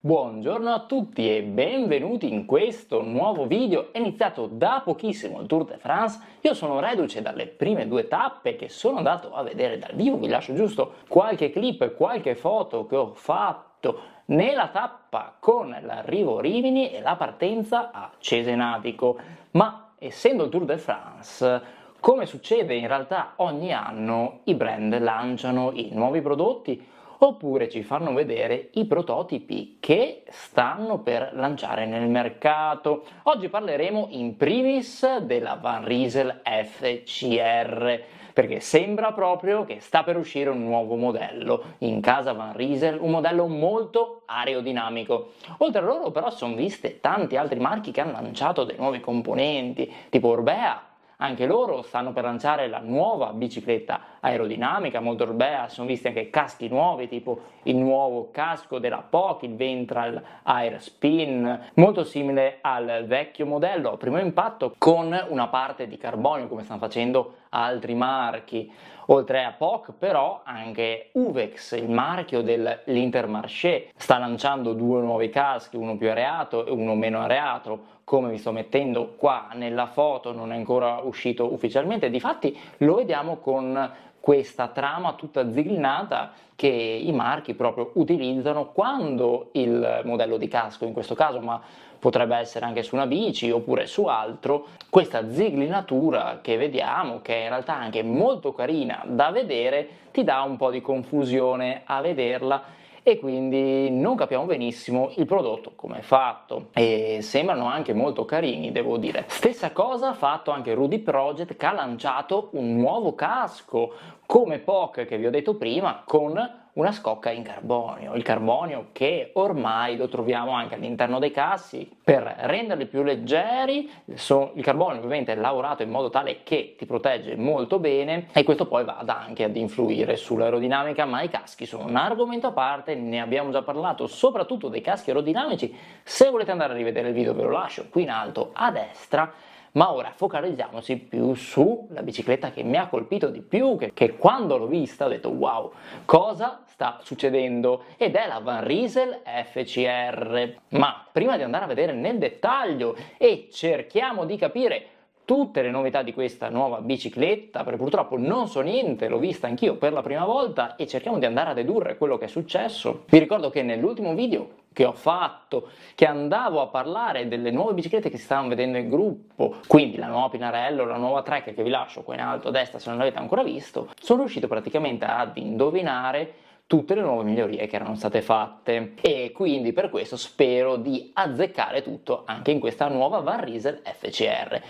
Buongiorno a tutti e benvenuti in questo nuovo video. È iniziato da pochissimo il Tour de France. Io sono reduce dalle prime due tappe che sono andato a vedere dal vivo. Vi lascio giusto qualche clip e qualche foto che ho fatto nella tappa con l'arrivo Rimini e la partenza a Cesenatico. Ma essendo il Tour de France, come succede in realtà ogni anno, i brand lanciano i nuovi prodotti oppure ci fanno vedere i prototipi che stanno per lanciare nel mercato. Oggi parleremo in primis della Van Riesel FCR perché sembra proprio che sta per uscire un nuovo modello in casa Van Riesel, un modello molto aerodinamico. Oltre a loro però sono viste tanti altri marchi che hanno lanciato dei nuovi componenti, tipo Orbea, anche loro stanno per lanciare la nuova bicicletta aerodinamica molto bella, sono visti anche caschi nuovi tipo il nuovo casco della POC, il Ventral Air Spin, molto simile al vecchio modello a primo impatto con una parte di carbonio come stanno facendo altri marchi. Oltre a POC però anche Uvex, il marchio dell'Intermarché, sta lanciando due nuovi caschi, uno più areato e uno meno areato, come vi sto mettendo qua nella foto, non è ancora uscito ufficialmente, difatti lo vediamo con questa trama tutta zignata che i marchi proprio utilizzano quando il modello di casco, in questo caso, ma potrebbe essere anche su una bici oppure su altro, questa ziglinatura che vediamo, che in realtà è anche molto carina da vedere, ti dà un po' di confusione a vederla e quindi non capiamo benissimo il prodotto come è fatto e sembrano anche molto carini devo dire. Stessa cosa ha fatto anche Rudy Project che ha lanciato un nuovo casco come POC che vi ho detto prima con una scocca in carbonio, il carbonio che ormai lo troviamo anche all'interno dei cassi. Per renderli più leggeri, il carbonio ovviamente è lavorato in modo tale che ti protegge molto bene e questo poi vada anche ad influire sull'aerodinamica, ma i caschi sono un argomento a parte, ne abbiamo già parlato, soprattutto dei caschi aerodinamici. Se volete andare a rivedere il video ve lo lascio qui in alto a destra ma ora focalizziamoci più sulla bicicletta che mi ha colpito di più, che, che quando l'ho vista ho detto wow, cosa sta succedendo? Ed è la Van Riesel FCR. Ma prima di andare a vedere nel dettaglio e cerchiamo di capire tutte le novità di questa nuova bicicletta, perché purtroppo non so niente, l'ho vista anch'io per la prima volta e cerchiamo di andare a dedurre quello che è successo. Vi ricordo che nell'ultimo video che ho fatto, che andavo a parlare delle nuove biciclette che si stavano vedendo in gruppo, quindi la nuova Pinarello, la nuova Trek che vi lascio qua in alto a destra se non l'avete ancora visto, sono riuscito praticamente ad indovinare tutte le nuove migliorie che erano state fatte e quindi per questo spero di azzeccare tutto anche in questa nuova Van Riesel FCR.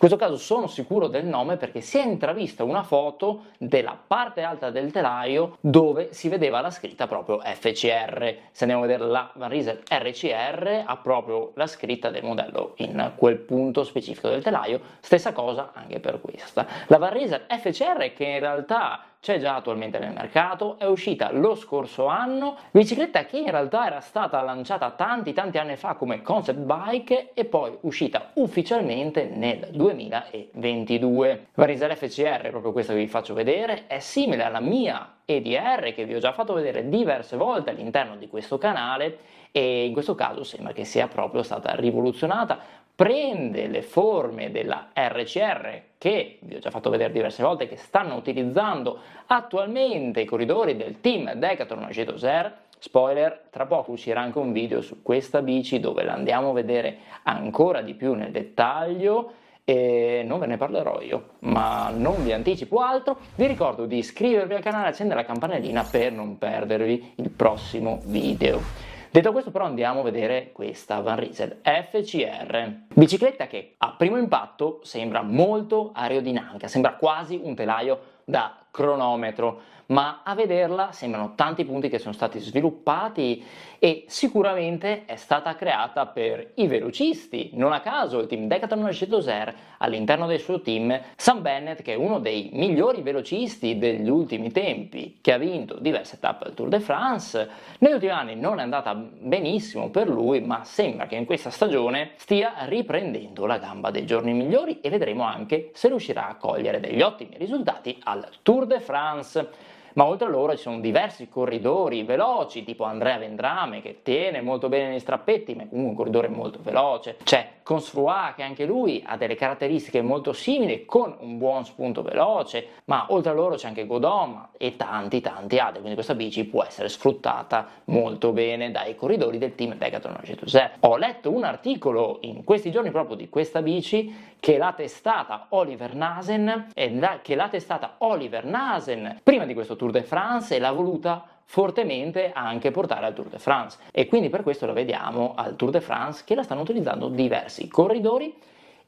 In questo caso sono sicuro del nome perché si è intravista una foto della parte alta del telaio dove si vedeva la scritta proprio FCR. Se andiamo a vedere la Van Riesel RCR ha proprio la scritta del modello in quel punto specifico del telaio, stessa cosa anche per questa. La Van Riesel FCR che in realtà c'è già attualmente nel mercato, è uscita lo scorso anno, bicicletta che in realtà era stata lanciata tanti tanti anni fa come concept bike e poi uscita ufficialmente nel 2022. Varisel FCR, proprio questa che vi faccio vedere, è simile alla mia EDR che vi ho già fatto vedere diverse volte all'interno di questo canale e in questo caso sembra che sia proprio stata rivoluzionata prende le forme della RCR che vi ho già fatto vedere diverse volte che stanno utilizzando attualmente i corridori del team Decathlon Ageto Ser. Spoiler, tra poco uscirà anche un video su questa bici dove la andiamo a vedere ancora di più nel dettaglio e non ve ne parlerò io, ma non vi anticipo altro. Vi ricordo di iscrivervi al canale e accendere la campanellina per non perdervi il prossimo video. Detto questo però andiamo a vedere questa Van Riesel FCR. Bicicletta che a primo impatto sembra molto aerodinamica, sembra quasi un telaio da cronometro, ma a vederla sembrano tanti punti che sono stati sviluppati e sicuramente è stata creata per i velocisti. Non a caso il team Decathlon G2R all'interno del suo team Sam Bennett che è uno dei migliori velocisti degli ultimi tempi, che ha vinto diverse tappe del Tour de France, negli ultimi anni non è andata benissimo per lui, ma sembra che in questa stagione stia riprendendo la gamba dei giorni migliori e vedremo anche se riuscirà a cogliere degli ottimi risultati al Tour Tour de France. Ma oltre a loro ci sono diversi corridori veloci, tipo Andrea Vendrame che tiene molto bene gli strappetti, ma è comunque un corridore molto veloce. C'è Consfrua, che anche lui ha delle caratteristiche molto simili, con un buon spunto veloce, ma oltre a loro c'è anche Godom e tanti tanti altri, quindi questa bici può essere sfruttata molto bene dai corridori del team Decathlon Roger Ho letto un articolo in questi giorni proprio di questa bici che l'ha testata Oliver Nasen, e la, che l'ha testata Oliver Nasen prima di questo Tour de France e l'ha voluta fortemente anche portare al Tour de France e quindi per questo lo vediamo al Tour de France che la stanno utilizzando diversi corridori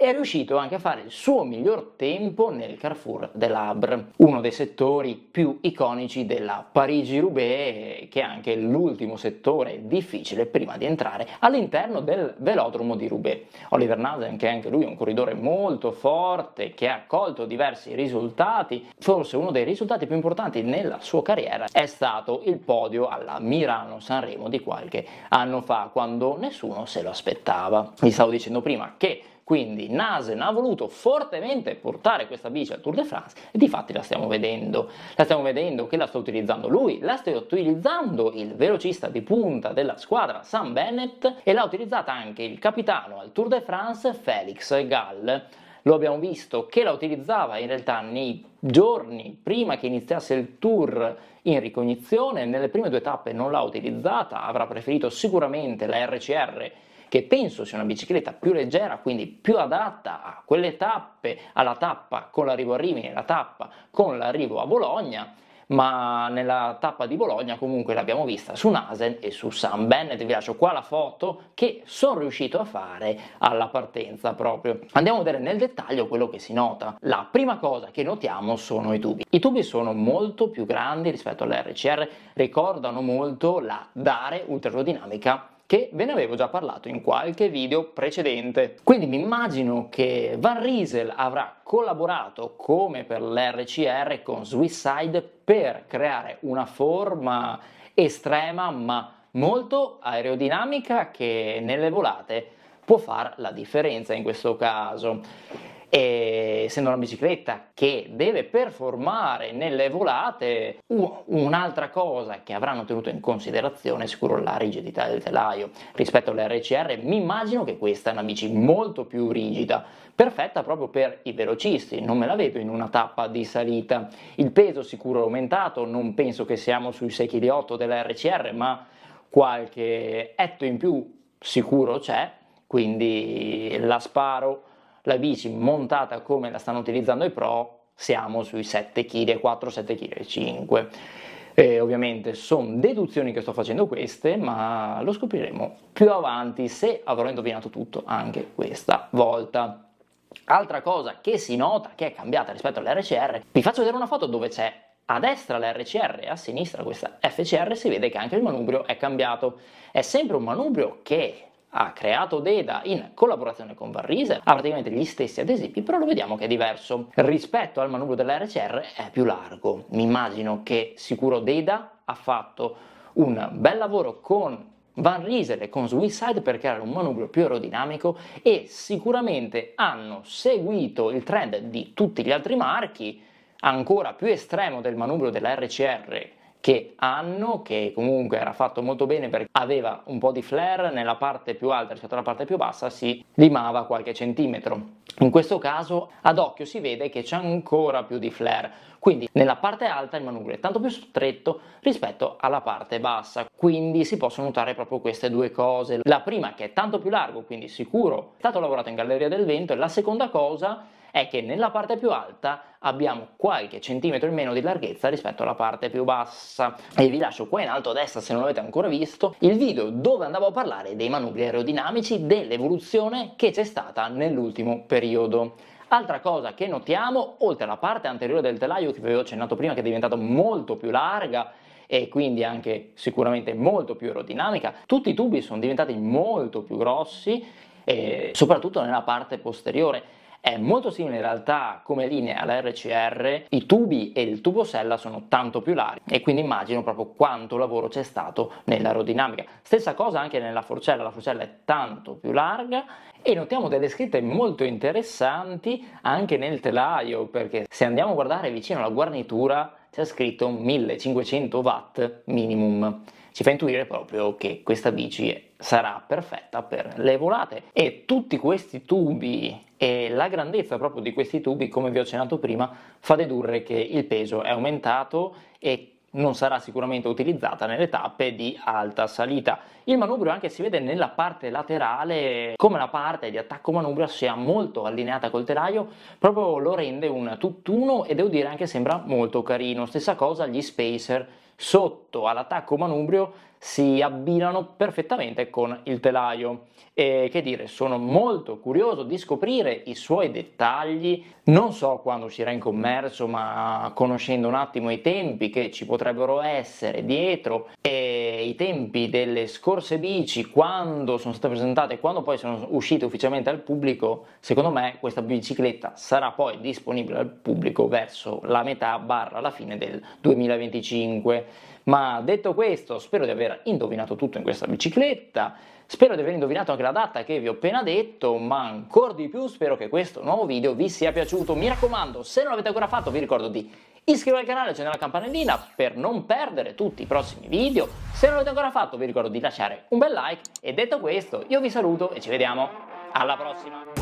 è riuscito anche a fare il suo miglior tempo nel Carrefour dell'Abre, uno dei settori più iconici della Parigi-Roubaix, che è anche l'ultimo settore difficile prima di entrare all'interno del velodromo di Roubaix. Oliver Nasen, che anche lui è un corridore molto forte, che ha colto diversi risultati, forse uno dei risultati più importanti nella sua carriera è stato il podio alla Milano-Sanremo di qualche anno fa, quando nessuno se lo aspettava. Vi stavo dicendo prima che quindi Nasen ha voluto fortemente portare questa bici al Tour de France e di fatti la stiamo vedendo. La stiamo vedendo che la sta utilizzando lui, la sta utilizzando il velocista di punta della squadra Sam Bennett e l'ha utilizzata anche il capitano al Tour de France Felix Gall lo abbiamo visto che la utilizzava in realtà nei giorni prima che iniziasse il tour in ricognizione, nelle prime due tappe non l'ha utilizzata, avrà preferito sicuramente la RCR che penso sia una bicicletta più leggera, quindi più adatta a quelle tappe, alla tappa con l'arrivo a Rimini e la tappa con l'arrivo a Bologna, ma nella tappa di Bologna comunque l'abbiamo vista su Nasen e su San Bennett, vi lascio qua la foto che sono riuscito a fare alla partenza proprio. Andiamo a vedere nel dettaglio quello che si nota. La prima cosa che notiamo sono i tubi. I tubi sono molto più grandi rispetto all'RCR, ricordano molto la Dare ultrarodinamica che ve ne avevo già parlato in qualche video precedente. Quindi mi immagino che Van Riesel avrà collaborato come per l'RCR con Suicide per creare una forma estrema ma molto aerodinamica che nelle volate può fare la differenza in questo caso e essendo una bicicletta che deve performare nelle volate, un'altra cosa che avranno tenuto in considerazione è sicuro la rigidità del telaio. Rispetto all'RCR mi immagino che questa è una bici molto più rigida, perfetta proprio per i velocisti, non me la vedo in una tappa di salita. Il peso sicuro è aumentato, non penso che siamo sui 6,8 kg dell'RCR, ma qualche etto in più sicuro c'è, quindi la sparo la bici montata come la stanno utilizzando i pro, siamo sui 7 kg, 4, 7 kg, 5. E ovviamente sono deduzioni che sto facendo queste, ma lo scopriremo più avanti se avrò indovinato tutto anche questa volta. Altra cosa che si nota che è cambiata rispetto all'RCR, vi faccio vedere una foto dove c'è a destra l'RCR e a sinistra questa FCR, si vede che anche il manubrio è cambiato. È sempre un manubrio che ha creato Deda in collaborazione con Van Varrise, ha praticamente gli stessi adesivi, però lo vediamo che è diverso. Rispetto al manubrio dell'RCR è più largo. Mi immagino che sicuro Deda ha fatto un bel lavoro con Van Riesel e con Suicide per creare un manubrio più aerodinamico e sicuramente hanno seguito il trend di tutti gli altri marchi ancora più estremo del manubrio della RCR che hanno, che comunque era fatto molto bene perché aveva un po' di flare nella parte più alta rispetto alla parte più bassa, si limava qualche centimetro. In questo caso ad occhio si vede che c'è ancora più di flare, quindi nella parte alta il manubrio è tanto più stretto rispetto alla parte bassa, quindi si possono notare proprio queste due cose. La prima che è tanto più largo, quindi sicuro, è stato lavorato in galleria del vento, e la seconda cosa è che nella parte più alta abbiamo qualche centimetro in meno di larghezza rispetto alla parte più bassa e vi lascio qua in alto a destra se non l'avete ancora visto il video dove andavo a parlare dei manubri aerodinamici dell'evoluzione che c'è stata nell'ultimo periodo Altra cosa che notiamo, oltre alla parte anteriore del telaio che vi avevo accennato prima che è diventata molto più larga e quindi anche sicuramente molto più aerodinamica, tutti i tubi sono diventati molto più grossi eh, soprattutto nella parte posteriore è molto simile in realtà come linea alla RCR, i tubi e il tubo sella sono tanto più larghi e quindi immagino proprio quanto lavoro c'è stato nell'aerodinamica. Stessa cosa anche nella forcella, la forcella è tanto più larga e notiamo delle scritte molto interessanti anche nel telaio perché se andiamo a guardare vicino alla guarnitura c'è scritto 1500 watt minimum ci fa intuire proprio che questa bici sarà perfetta per le volate e tutti questi tubi e la grandezza proprio di questi tubi come vi ho accennato prima fa dedurre che il peso è aumentato e non sarà sicuramente utilizzata nelle tappe di alta salita. Il manubrio anche si vede nella parte laterale come la parte di attacco manubrio sia molto allineata col telaio, proprio lo rende un tutt'uno e devo dire anche sembra molto carino. Stessa cosa gli spacer sotto all'attacco manubrio si abbinano perfettamente con il telaio. E che dire, sono molto curioso di scoprire i suoi dettagli. Non so quando uscirà in commercio, ma conoscendo un attimo i tempi che ci potrebbero essere dietro e i tempi delle scorse bici, quando sono state presentate e quando poi sono uscite ufficialmente al pubblico, secondo me questa bicicletta sarà poi disponibile al pubblico verso la metà barra la fine del 2025 ma detto questo, spero di aver indovinato tutto in questa bicicletta, spero di aver indovinato anche la data che vi ho appena detto, ma ancora di più spero che questo nuovo video vi sia piaciuto. Mi raccomando, se non l'avete ancora fatto vi ricordo di iscrivervi al canale, e accendere la campanellina per non perdere tutti i prossimi video. Se non l'avete ancora fatto vi ricordo di lasciare un bel like e detto questo io vi saluto e ci vediamo alla prossima!